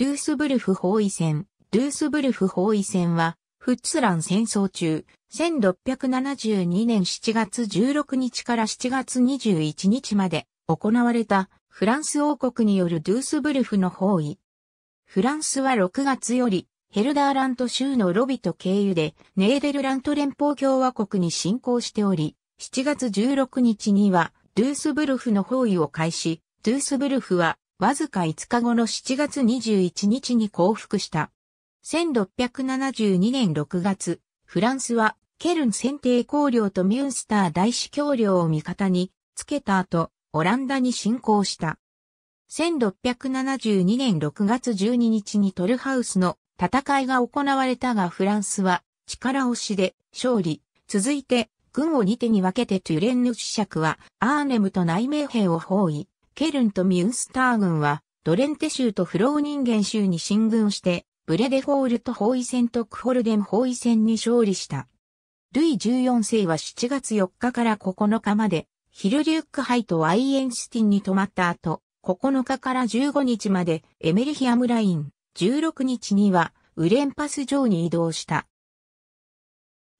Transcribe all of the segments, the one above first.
ドゥースブルフ包囲戦。ゥースブルフ包囲戦は、フッツラン戦争中、1672年7月16日から7月21日まで行われたフランス王国によるドゥースブルフの包囲。フランスは6月よりヘルダーラント州のロビト経由でネーデルラント連邦共和国に侵攻しており、7月16日にはドゥースブルフの包囲を開始、ドゥースブルフはわずか5日後の7月21日に降伏した。1672年6月、フランスはケルン選定公領とミュンスター大司教領を味方につけた後、オランダに侵攻した。1672年6月12日にトルハウスの戦いが行われたがフランスは力押しで勝利。続いて軍を2手に分けてトゥレンヌ主爵はアーネムと内名兵を包囲。ケルンとミュンスター軍は、ドレンテ州とフロー人間州に進軍して、ブレデフォールト包囲戦とクホルデン包囲戦に勝利した。ルイ14世は7月4日から9日まで、ヒルリュックハイとアイエンシティンに泊まった後、9日から15日までエメリヒアムライン、16日にはウレンパス城に移動した。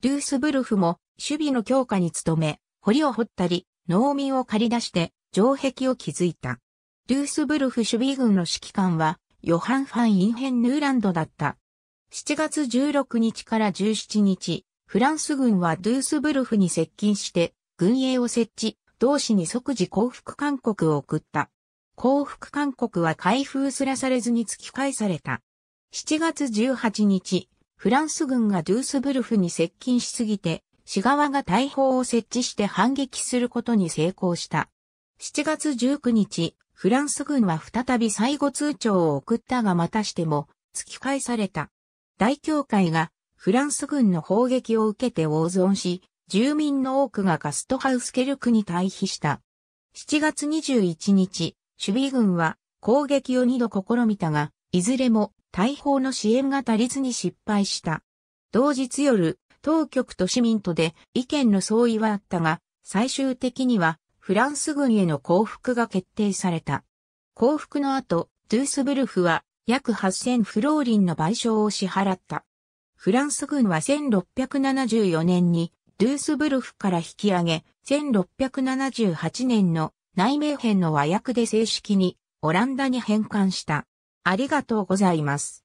ルースブルフも守備の強化に努め、堀を掘ったり、農民を借り出して城壁を築いた。ルースブルフ守備軍の指揮官は、ヨハン・ファン・インヘン・ヌーランドだった。7月16日から17日、フランス軍はドゥースブルフに接近して、軍営を設置、同市に即時降伏勧告を送った。降伏勧告は開封すらされずに突き返された。7月18日、フランス軍がドゥースブルフに接近しすぎて、市側が大砲を設置して反撃することに成功した。7月19日、フランス軍は再び最後通帳を送ったがまたしても、突き返された。大教会がフランス軍の砲撃を受けて大損し、住民の多くがガストハウスケルクに退避した。7月21日、守備軍は攻撃を二度試みたが、いずれも大砲の支援が足りずに失敗した。同日夜、当局と市民とで意見の相違はあったが、最終的にはフランス軍への降伏が決定された。降伏の後、ドゥースブルフは約8000フローリンの賠償を支払った。フランス軍は1674年にドゥースブルフから引き上げ、1678年の内名編の和訳で正式にオランダに返還した。ありがとうございます。